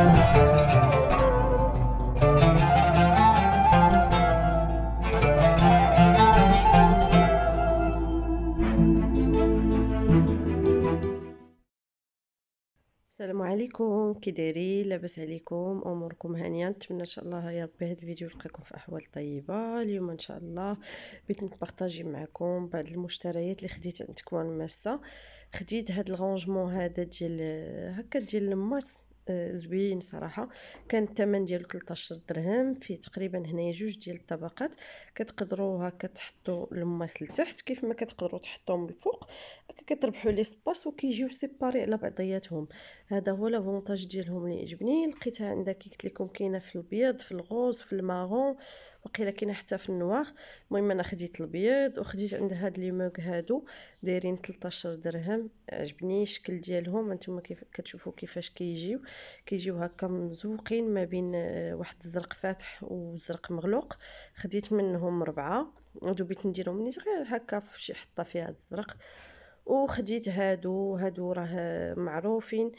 السلام عليكم كي دايرين لاباس عليكم اموركم هانيه نتمنى ان شاء الله يا ربي هذا الفيديو يلقاكم في احوال طيبه اليوم ان شاء الله بغيت نبارطاجي معكم بعض المشتريات اللي خديت عند كوان ماسه خديت هاد الغونجمون هذا ديال هكا ديال الماس آه، زوين صراحه كان الثمن ديالو 13 درهم فيه تقريبا هنايا جوج ديال الطبقات كتقدروا هكا تحطوا الماس لتحت كيف ما كتقدروا تحطوهم الفوق هكا كتربحوا لي سباس وكيجيو سيباري على بعضياتهم هذا هو لافونتاج ديالهم اللي عجبني لقيتها عندها كي قلت لكم كاينه في الابيض في الغوز في الماغون وقيلا كاينه حتى في النوار المهم انا خديت الابيض وخديت عند هاد لي موك هادو دايرين 13 درهم عجبني الشكل ديالهم انتم كيف كتشوفوا كيفاش كيجيو كيجيو هكا مزوقين ما بين آه، واحد الزرق فاتح وزرق مغلوق خديت منهم ربعه هادو بيت نديرهم نيت غير هكا في شي حطه فيها الزرق وخديت هادو هادو راه معروفين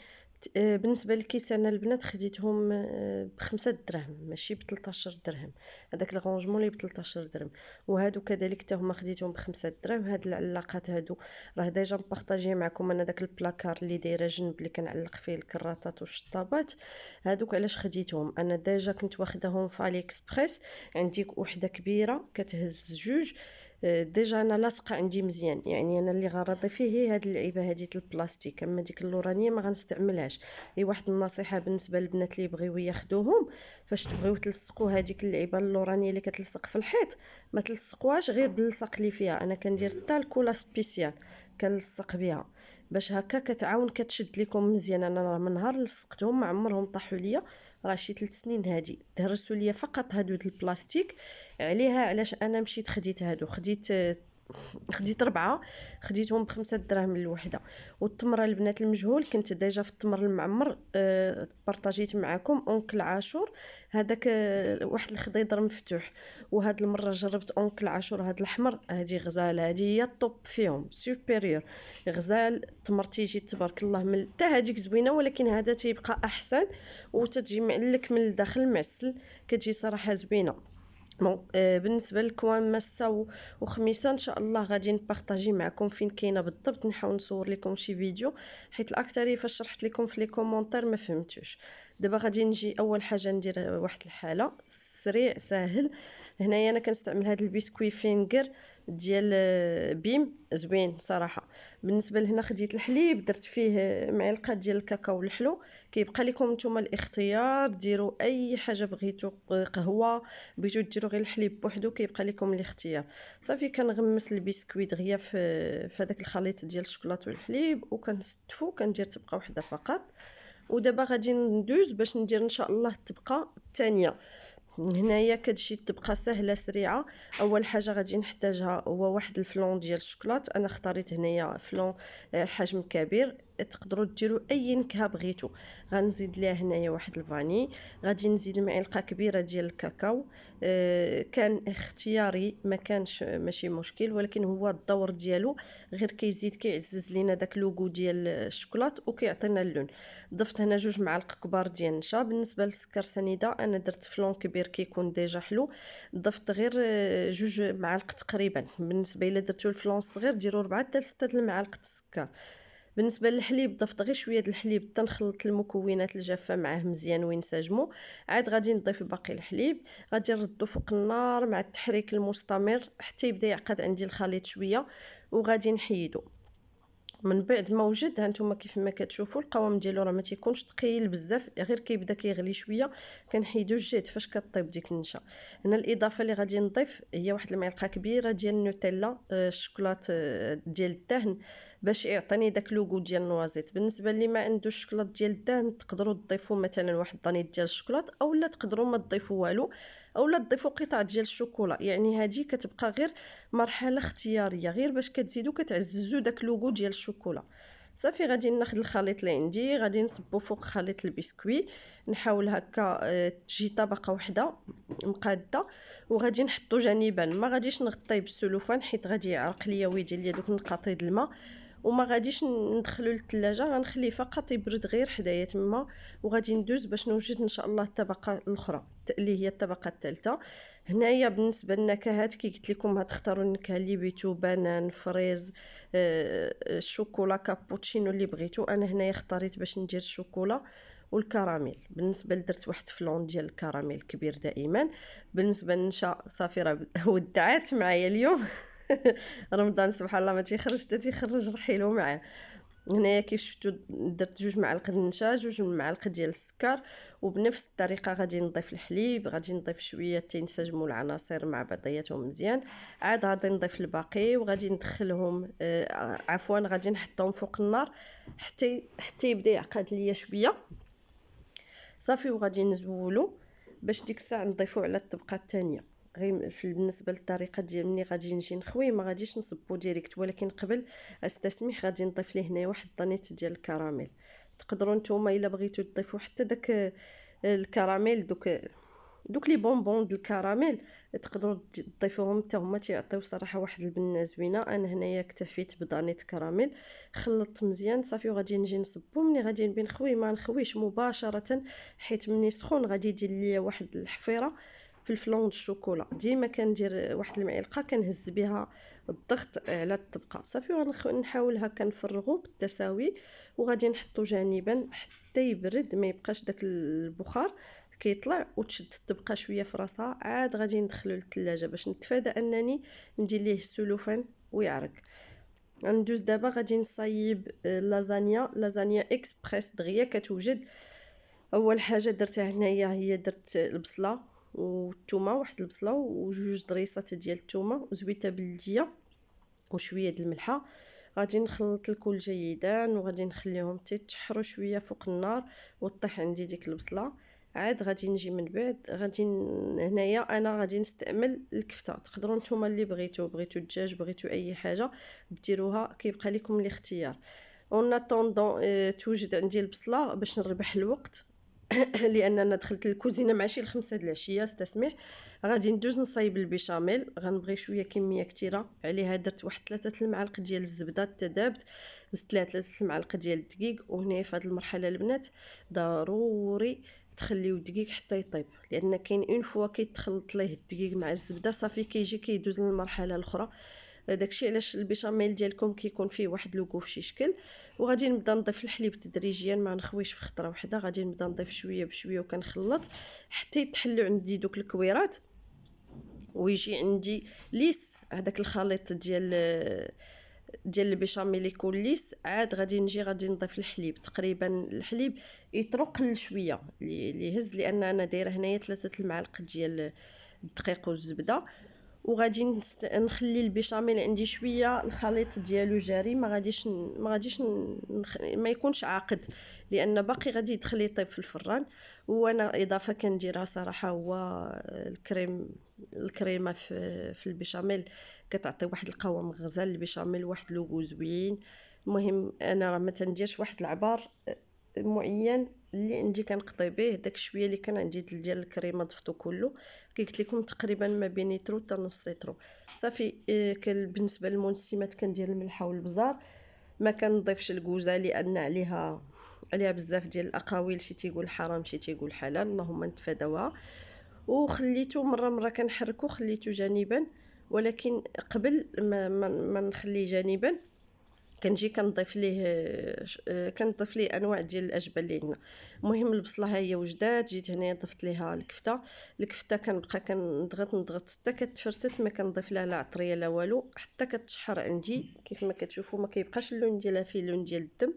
آه، بالنسبه للكيس انا البنات خديتهم آه، بخمسة دراهم ماشي بتلتاشر درهم هذاك الغونجمون اللي بتلتاشر درهم وهادو كذلك حتى خديتهم بخمسة دراهم هاد العلاقات هادو راه ديجا مبارطاجيه معكم انا داك البلاكار اللي دايره جنب اللي كنعلق فيه الكراطات والشطابات هادوك علاش خديتهم انا ديجا كنت واخداهم في اكسبريس عندي وحده كبيره كتهز جوج ديجا انا لاصقه عندي مزيان يعني انا اللي غرضي فيه هي هاد اللعيبه هادي البلاستيك اما ديك اللورانيه ما غنستعملهاش واحد النصيحه بالنسبه للبنات اللي يبغيو ياخذوهم فاش تبغيو تلصقوا هذيك اللعيبه اللورانيه اللي كتلصق في الحيط ما تلصقوهاش غير باللصق اللي فيها انا كندير تالكولا سبيسيال كنلصق بها باش هكا كتعاون كتشد لكم مزيان انا راه من نهار لصقتهم ما عمرهم طاحوا ليا راه شي 3 سنين هادي تهرسوا ليا فقط هادو د البلاستيك عليها علاش انا مشيت خديت هادو خديت خديت ربعه خديتهم بخمسة دراهم الوحده والتمره البنات المجهول كنت ديجا في التمر المعمر أه بارطاجيت معاكم اونكل عاشور هذاك آه، واحد الخضيضر مفتوح وهاد المره جربت اونكل عاشور هاد الحمر هادي غزال هادي هي الطوب فيهم سوبيريور غزال التمر تيجي تبارك الله من حتى هاديك زوينه ولكن هذا تيبقى احسن وتتجي معلك من الداخل معسل كتجي صراحه زوينه بون euh, بالنسبه للكوان ماسا وخميسه ان شاء الله غادي نبارطاجي معكم فين كاينه بالضبط نحاول نصور لكم شي فيديو حيت الاكثريه فاش شرحت لكم في لي كومونتير ما فهمتوش دابا غادي نجي اول حاجه ندير واحد الحاله سريع ساهل هنايا انا كنستعمل هذا البسكوي فينغر ديال آه، بيم زوين صراحه بالنسبه لهنا خديت الحليب درت فيه معلقه ديال الكاكاو الحلو كيبقى لكم نتوما الاختيار ديروا اي حاجه بغيتو قهوه بغيتو ديروا غير الحليب بوحدو كيبقى لكم الاختيار صافي كنغمس البسكويت دغيا في في الخليط ديال الشوكولاط والحليب وكنستفو كندير طبقه وحده فقط ودابا غادي ندوز باش ندير ان شاء الله الطبقه الثانيه هنايا كتجي تبقى سهله سريعه اول حاجه غادي نحتاجها هو واحد الفلون ديال الشوكولات انا اختاريت هنايا فلون آه، حجم كبير تقدروا ديروا اي نكهه بغيتو غنزيد ليها هنايا واحد الفاني غادي نزيد معلقه كبيره ديال الكاكاو آه كان اختياري ما كانش ماشي مشكل ولكن هو الدور ديالو غير كيزيد كيعزز لينا داك لوغو ديال الشوكولات وكيعطينا اللون ضفت هنا جوج معالق كبار ديال النشا بالنسبه للسكر سنيده انا درت فلون كبير كيكون ديجا حلو ضفت غير آه، جوج معالق تقريبا بالنسبه الا درتو الفلون الصغير ديروا 4 حتى 6 المعالق السكر بالنسبه للحليب ضفت غير شويه الحليب تنخلط المكونات الجافه معاه مزيان وينسجموا عاد غادي نضيف باقي الحليب غادي نردو فوق النار مع التحريك المستمر حتى يبدا يعقد عندي الخليط شويه وغادي نحيدو من بعد ما وجد هانتوما كيف ما كتشوفوا القوام ديالو راه ما تيكونش ثقيل بزاف غير كيبدا كيغلي شويه كنحيدو الجهد فاش كطيب ديك النشا هنا الاضافه اللي غادي نضيف هي واحد المعلقه كبيره ديال النوتيلا آه، الشوكولات آه، ديال الدهن باش يعطيني داك لوغو ديال نوازيت بالنسبه اللي ما عندوش الشكلاط ديال الدهن تقدروا تضيفوا مثلا واحد الضنيط ديال الشكلاط اولا تقدروا ما تضيفوا والو اولا تضيفوا قطع ديال الشوكولا يعني هذه كتبقى غير مرحله اختياريه غير باش كتزيدوا كتعززوا داك لوغو ديال الشوكولا صافي غادي ناخذ الخليط اللي عندي غادي نصبو فوق خليط البسكوي نحاول هكا آه، تجي طبقه وحده مقاده وغادي نحطو جانبا ما غاديش نغطيه بالسلوفان حيت غادي يعرق ليا ويدي ليا دوك نقاطيد الماء وما غاديش ندخلو للثلاجه غنخليه فقط يبرد غير حدايا تما وغادي ندوز باش نوجد ان شاء الله الطبقه الاخرى اللي هي الطبقه الثالثه هنايا بالنسبه للنكهات كي قلت لكم هتختاروا النكهه اللي بيتو بانان فريز آه، الشوكولا كابوتشينو اللي بغيتو انا هنايا اختاريت باش ندير الشوكولا والكراميل بالنسبه لدرت واحد فلون ديال الكراميل كبير دائما بالنسبه للنشا صافي راه ودعات معايا اليوم رمضان سبحان الله ما تيخرج حتى تيخرج رحيلو معاه هنايا كيف شفتو درت جوج معالق النشا جوج معالق ديال السكر وبنفس الطريقه غادي نضيف الحليب غادي نضيف شويه تينسجموا العناصر مع بعضياتهم مزيان عاد غادي نضيف الباقي وغادي ندخلهم آه عفوا غادي نحطهم فوق النار حتى حتى يبدا يعقد ليا شويه صافي وغادي نزولو باش ديك الساعه نضيفو على الطبقه الثانيه غير بالنسبه للطريقه ديال ملي غادي نجي نخوي ما غاديش نصبو ديريكت ولكن قبل استسمح غادي نضيف ليه هنايا واحد الطنيط ديال الكراميل تقدروا نتوما الا بغيتو تضيفوا حتى داك آه، الكراميل دوك دوك لي بونبون ديال الكراميل تقدروا تضيفوهم حتى هما تيعطيو صراحه واحد البنه زوينه انا هنايا اكتفيت بدانيت كراميل خلطت مزيان صافي وغادي نجي نصبو ملي غادي نبي نخوي ما نخويش مباشره حيت ملي سخون غادي يدير ليا واحد الحفيره في الفلون الشوكولا ديما كندير واحد المعلقه كنهز بها الضغط على الطبقه صافي نحاول هكا نفرغو بالتساوي وغادي نحطو جانبا حتى يبرد ما يبقاش داك البخار كيطلع وتشد الطبقه شويه في راسها عاد غادي ندخلو للثلاجه باش نتفادى انني ندير ليه السلوفان ويعرق غندوز دابا غادي نصايب لازانيا لازانيا اكسبريس دغيا كتوجد اول حاجه درتها هنايا هي درت البصله والثومه واحد البصله وجوج ضريصات ديال الثومه وزويته بلديه وشويه د الملحه غادي نخلط الكل جيدا وغادي نخليهم تيتشحروا شويه فوق النار وطيح عندي ديك البصله عاد غادي نجي من بعد غادي هنايا انا غادي نستعمل الكفته تقدروا نتوما اللي بغيتو بغيتو الدجاج بغيتو اي حاجه ديروها كيبقى لكم الاختيار اون اتوندون euh, توجد عندي البصله باش نربح الوقت لاننا دخلت الكوزينه مع شي الخمسة د العشيه استسمح غادي ندوز نصايب البيشاميل غنبغي شويه كميه كثيره عليها درت واحد ثلاثة المعالق ديال الزبده تذابت زدت لها ثلاثة المعالق ديال الدقيق وهنا في هذه المرحله البنات ضروري تخليو الدقيق حتى يطيب لان كاين اون فوا كيتخلط ليه الدقيق مع الزبده صافي كيجي كيدوز للمرحله الاخرى داكشي علاش البيشاميل ديالكم كيكون فيه واحد لوكو فشي شكل وغادي نبدا نضيف الحليب تدريجيا ما نخويش في خطره واحده غادي نبدا نضيف شويه بشويه وكنخلط حتى يتحلوا عندي دوك الكويرات ويجي عندي ليس هذاك الخليط ديال ديال البيشاميل يكون ليس عاد غادي نجي غادي نضيف الحليب تقريبا الحليب يطرق شويه اللي يهز لان انا دايره هنايا ثلاثه المعالق ديال الدقيق والزبده وغادي نخلي البيشاميل عندي شويه الخليط ديالو جاري ما غاديش ما غاديش نخ... ما يكونش عاقد لان باقي غادي يدخل يطيب في الفران وانا اضافه كنديرها صراحه هو الكريم الكريمه في في البيشاميل كتعطي واحد القوام غزال للبيشاميل واحد لوغو زوين المهم انا راه ما تنديرش واحد العبار معين اللي عندي كنقطي به داك شويه اللي كان عندي ديال الكريمه ضفتو كله قلت لكم تقريبا ما بين لتر حتى نص لتر صافي آه، بالنسبه للمنسمات كندير الملحه والبزار ما كنضيفش الكوزه لان عليها عليها بزاف ديال الاقاويل شي تيقول حرام شي تيقول حلال اللهم نتفاداوها وخليته مره مره كنحركو خليته جانبا ولكن قبل ما, ما, ما نخليه جانبا كنجي كنضيف ليه آه، آه، كنضيف ليه انواع ديال الاجبه اللي عندنا المهم البصله ها هي وجدات جيت هنا ضفت ليها الكفته الكفته كنبقى كنضغط نضغط حتى كتفرتت ما كنضيف لها لا عطريه لا والو حتى كتشحر عندي كيف ما كتشوفوا ما كيبقاش اللون ديالها فيه اللون ديال الدم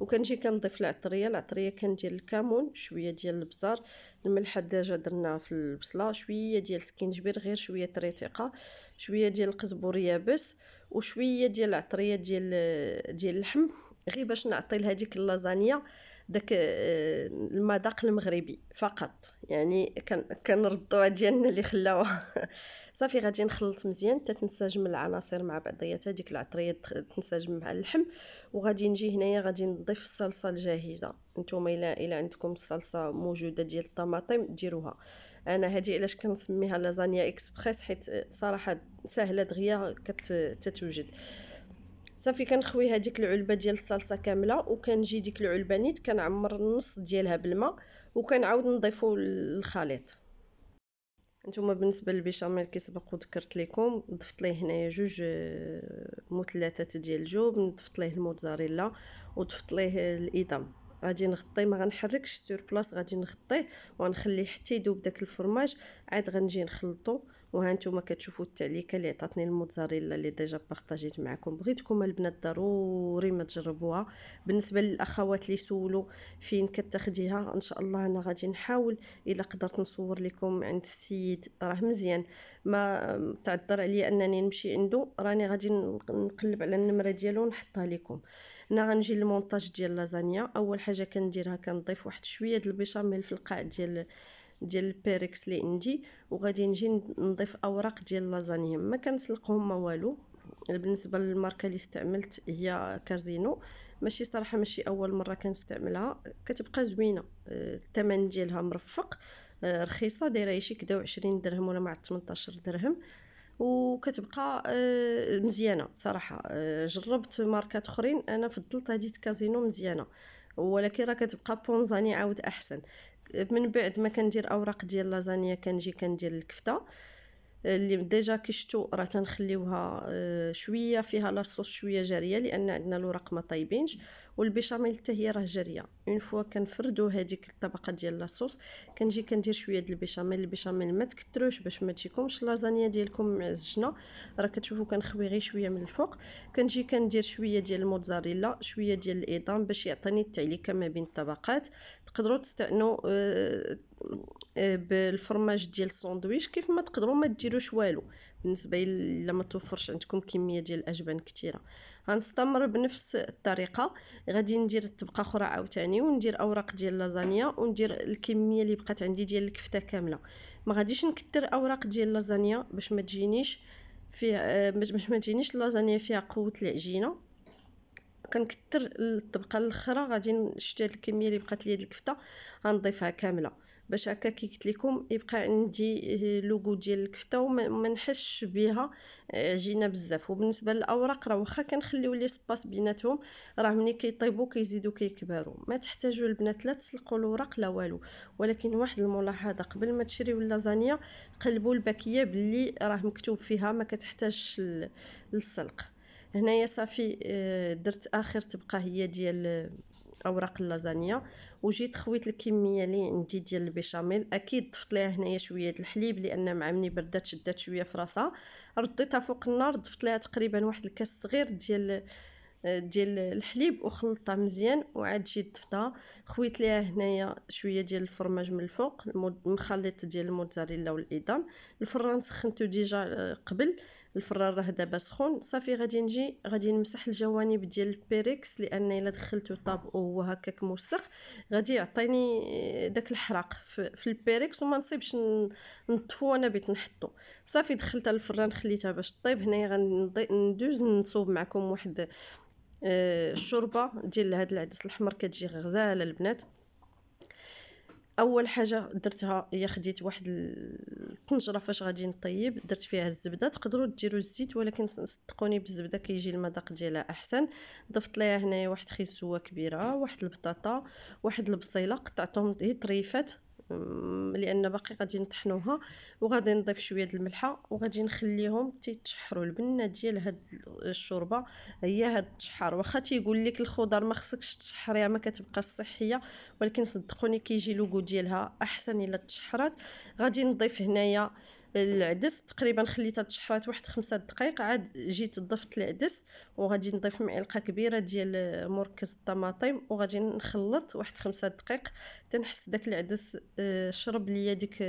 وكنجي كنضيف العطريه العطريه كندير الكمون شويه ديال البزار الملح الدجاج درناها في البصله شويه ديال السكينجبير غير شويه طريتيقه شويه ديال القزبر يابس وشويه ديال العطريه ديال ديال اللحم غير باش نعطي لهذيك اللازانيا داك آه، المذاق المغربي فقط يعني كنردوا ديالنا اللي خلاوها صافي غادي نخلط مزيان حتى تنسجم العناصر مع بعضياتها ديك العطريه تنسجم مع اللحم وغادي نجي هنايا غادي نضيف الصلصه الجاهزه نتوما الا الا عندكم الصلصه موجوده ديال الطماطم ديروها انا هذه علاش كنسميها لازانيا اكسبريس حيت آه، صراحه سهله دغيا كتوجد كت صافي كنخوي هذيك العلبه ديال الصلصه كامله وكنجي ديك العلبه نيت كنعمر النص ديالها بالماء وكنعاود نضيفو الخليط نتوما بالنسبه للبيشاميل كي سبق وذكرت لكم ضفت ليه هنايا جوج آه، مثلثات ديال الجوب ضفت ليه الموتزاريلا وضفت ليه الايدام غادي نغطيه ما غنحركش سور بلاص غادي نغطيه وغنخليه حتى يذوب داك الفرماج عاد غنجي نخلطو وها نتوما كتشوفوا التعليكه اللي عطاتني الموتزاريلا اللي ديجا بارطاجيت معكم بغيتكم البنات ضروري ما تجربوها بالنسبه للاخوات اللي سولوا فين كتاخديها ان شاء الله انا غادي نحاول الا قدرت نصور لكم عند السيد راه مزيان ما تعذر عليا انني نمشي عنده راني غادي نقلب على النمره ديالو ونحطها لكم هنا غنجي للمونتاج ديال لازانيا اول حاجه كنديرها كنضيف واحد شويه ديال البيشاميل في القاع ديال ديال البيركس اللي عندي وغادي نجي نضيف اوراق ديال اللازانيا ما كنسلقهم ما والو بالنسبه للماركه اللي استعملت هي كازينو ماشي صراحه ماشي اول مره كنستعملها كتبقى زوينه آه، الثمن ديالها مرفق آه، رخيصه دايره شي كدا 20 درهم ولا مع 18 درهم وكتبقى آه، مزيانه صراحه جربت ماركات اخرين انا فضلت هذه كازينو مزيانه ولكن راه كتبقى بونزاني عاود احسن من بعد ما كندير اوراق ديال لازانيا كنجي كندير الكفته آه، اللي ديجا كي شتو راه تنخليوها آه، شويه فيها لاصوص شويه جاريه لان عندنا الوراق ما طايبينش والبيشاميل حتى هي راه جاريه اون فوا كنفردو هذيك الطبقه ديال لاصوص كنجي كندير شويه ديال البيشاميل البيشاميل ما تكثروش باش ما تجيكمش لازانيا ديالكم معزجنه راه كتشوفوا كنخوي غير شويه من الفوق كنجي كندير شويه ديال الموتزاريلا شويه ديال الايضان باش يعطيني التعليكه ما بين الطبقات تقدروا تستعنوا آه، آه، بالفرماج ديال الساندويتش كيف ما تقدروا ما ديروش والو بالنسبه الا ما توفرش عندكم كميه ديال الاجبان كثيره غنستمر بنفس الطريقه غادي ندير طبقه اخرى عاوتاني وندير اوراق ديال اللازانيا وندير الكميه اللي بقات عندي ديال الكفته كامله ما غاديش نكثر اوراق ديال اللازانيا باش ما تجينيش فيها آه، باش ما تجينيش اللازانيا فيها قوه العجينه كنكثر الطبقه الاخرى غادي نشد هاد الكميه اللي بقات ليا الكفته غنضيفها كامله باش هكا كي قلت لكم يبقى عندي آه، لوغو ديال الكفته وما نحش بها عجينه آه، بزاف وبالنسبه للاوراق راه واخا كنخليو لي سباس بيناتهم راه ملي كيطيبوا كيزيدوا كيكبروا ما تحتاجوا البنات لا تسلقوا الوراق لا والو ولكن واحد الملاحظه قبل ما تشريو اللازانيا قلبوا الباكيه باللي راه مكتوب فيها ما كتحتاجش للسلق هنايا صافي آه، درت اخر تبقى هي ديال اوراق اللازانيا وجيت خويت الكميه اللي عندي ديال البيشاميل اكيد ضفت ليها هنايا شويه الحليب لان مع مني بردات شدات شويه في راسها رديتها فوق النار ضفت ليها تقريبا واحد الكاس صغير ديال ديال الحليب وخلطتها مزيان وعاد جيت ضفتها خويت ليها هنايا شويه ديال الفرماج من الفوق المخلط ديال الموتزاريلا والايدام الفران سخنتو ديجا آه، قبل الفران راه دابا سخون صافي غادي نجي غادي نمسح الجوانب ديال البيريكس لان الا دخلته طاب وهو هكاك موسخ غادي يعطيني داك الحراق في البيريكس وما نصيبش نطفو انا بيت نحطو صافي دخلتها الفران خليتها باش طيب هنايا غندوز نصوب معكم واحد الشوربه آه، ديال هاد العدس الاحمر كتجي غزاله البنات اول حاجه درتها هي خديت واحد القنجره فاش غادي نطيب درت فيها الزبده تقدروا ديروا الزيت ولكن صدقوني بالزبده كيجي المذاق ديالها احسن ضفت ليها هنايا واحد خيزوه كبيره واحد البطاطا واحد البصيله قطعتهم هي طريفات لان باقي غادي نطحنوها وغادي نضيف شويه د الملحه وغادي نخليهم تيتشحروا البنه ديال هاد الشوربه هي هاد التشحار واخا تيقول لك الخضر ما خصكش تشحريها ما كتبقاش صحيه ولكن صدقوني كيجي لوغو ديالها احسن الا تشحرات غادي نضيف هنايا العدس تقريبا خليتها تشحرات واحد خمسة دقائق عاد جيت ضفت العدس وغادي نضيف معلقه كبيره ديال مركز الطماطم وغادي نخلط واحد خمسة دقائق تنحس داك العدس آه، شرب ليا ديك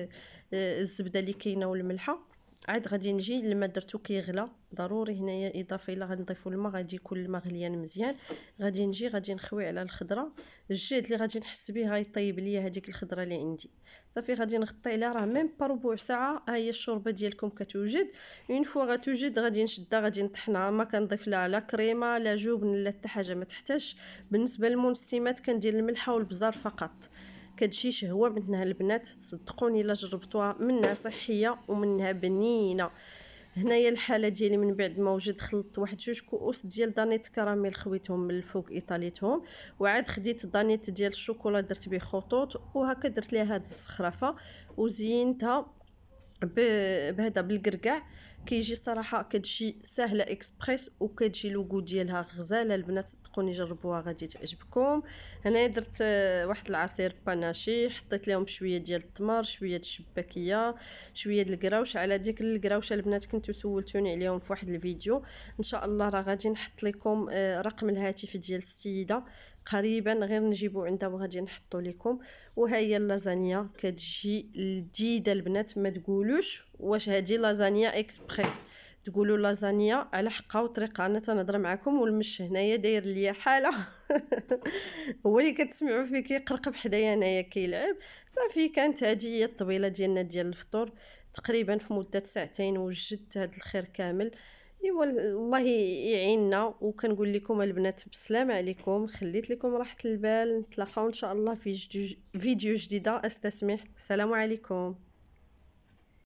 آه، الزبده اللي كاينه والملحه عاد غادي نجي لما درتو كيغلى ضروري هنايا اضافه الا غنضيفو الماء غادي يكون الماء غليان مزيان غادي نجي غادي نخوي على الخضره الجهد اللي غادي نحس به غيطيب ليا هذيك الخضره اللي عندي صافي غادي نغطي عليها راه ميم با ربع ساعه ها هي الشوربه ديالكم كتوجد اون فوا غتوجد غادي نشدها غادي نطحنها ما كنضيف لها لا كريمه لا جبن لا حتى حاجه ما تحتاجش بالنسبه للمنسمات كندير الملحه والبزار فقط كتجي شهوه بنتنا البنات صدقوني الا جربتوها منها صحيه ومنها بنينه هنايا الحاله ديالي من بعد ما وجد خلطت واحد جوج كؤوس ديال دانيت كراميل خويتهم من الفوق ايطاليتهم وعاد خديت دانيت ديال الشوكولا درت به خطوط وهكا درت ليها هاد الزخرفه وزينتها بهذا بالقرقع كيجي صراحه كتجي سهله اكسبريس وكتجي لوغو ديالها غزاله البنات صدقوني جربوها غادي تعجبكم هنايا درت آه، واحد العصير باناشي حطيت لهم شويه ديال التمر شويه الشباكيه شويه د الكراوش على ديك الكراوشه البنات كنتو سولتوني عليهم في واحد الفيديو ان شاء الله راه غادي نحط لكم آه، رقم الهاتف ديال السيده قريبا غير نجيبو عندها وغادي نحطو لكم وها هي اللازانيا كتجي لذيذه البنات ما تقولوش واش هذه لازانيا اكسبريس تقولوا لازانيا على حقها وطريقه انا تنهضر معكم والمش هنايا داير ليا حاله هو اللي كتسمعوا فيه كيقرقب حدايا انايا كيلعب صافي كانت هذه هي الطويله ديالنا ديال الفطور تقريبا في مده ساعتين وجدت هذا الخير كامل ايوا الله يعيننا وكنقول لكم البنات بالسلام عليكم خليت لكم راحه البال نتلاقاو ان شاء الله في فيديو جديده استسمح السلام عليكم